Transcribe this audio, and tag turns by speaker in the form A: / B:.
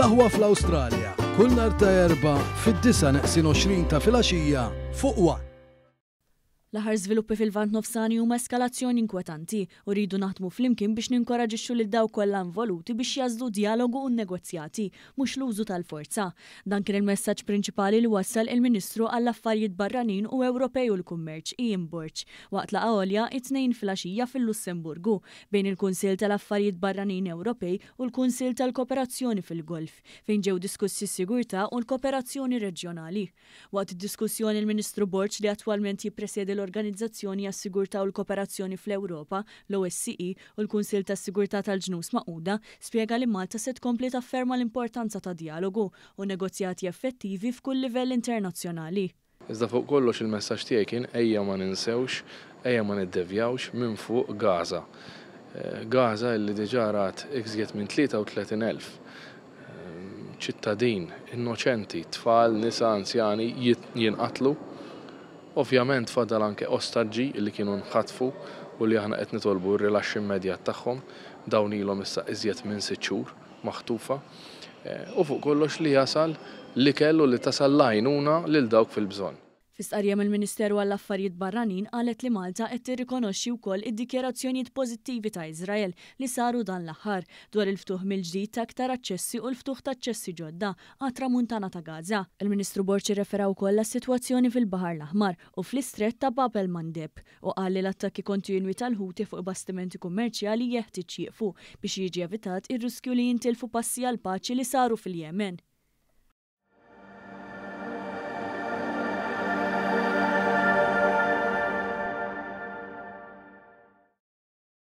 A: l-aħwa fl-Awstralja, kull nar ta' erba' fid-9 20 ta' filgħaxija fuq waqt.
B: L-aħar żviluppi fil-vant nofsani huma eskalazzjoni inkwetanti u rridu naħdmu flimkien biex ninkoraġixxu lil daw kollha involuti biex jażlu dialogu u negozjati mhux l-użu tal-forza. Dan kien il-messaġġ prinċipali li wassal il-Ministru għall-Affarijiet Barranin u Ewropej u l-Kummerċ Ian Borch waqt la għolja it-tnejn flaxija fil-Lussemburgu bejn il-Kunsil tal-Affarijiet Barranin Ewropej u l-Kunsil tal-Kooperazzjoni fil-Golf fejn ġew diskussi s sigurta u l-kooperazzjoni reġjonali. Waqt id-diskussjoni il-Ministru Borċ li attwalment jippresedi tal-Organizzazzjoni għas-Sigurtà u l-Kooperazzjoni fl-Ewropa, l-OSCE, u l-Kunsil tas-Sigurtà tal-Ġnus Maquda spjega li Malta se tkompli tafferma l-importanza ta' dialogu u negozjati effettivi f'kull livell internazzjonali.
A: Iżda fuq kollox il-messaġġ tiegħi kien ejja ma ninsewx, ejja ma niddevjawx minn fuq Gaza. Eh, Gaza li diġà rat iżjed minn 33,000 eh, ċittadin innoċenti, tfal, nisa, anzjani jinqatlu Ovvjament fadal anke ostaġġi li kienu nħatfu u li aħna qed nitolbu r-rilaxx immedjat tagħhom dawn ilhom issa iżjed minn sitt xhur maħtufa. Eh, u fuq kollox li jasal li kellu li tasal lajnuna lil dawk fil-bżonn.
B: Fistqarjem il ministeru għall-Affarijiet Barranin qalet li Malta qed tirrikonoxxi wkoll id-dikjerazzjonijiet pożittivi ta' Iżrael li saru dan l-aħħar dwar il-ftuħ mill-ġdid ta' aktar aċċessi u l-ftuħ ta' aċċessi ġodda għat-tramuntana ta' Gaza. Il-Ministru Borċi refera wkoll għas-sitwazzjoni fil-Baħar l-Aħmar u fl-istret ta' Babel Mandeb u qal li l-attakki kontinwi tal-ħuti fuq bastimenti kummerċjali jeħtieġ jieqfu biex jiġi evitat ir-riskju li jintilfu passi għal paċi li saru fil-Yemen.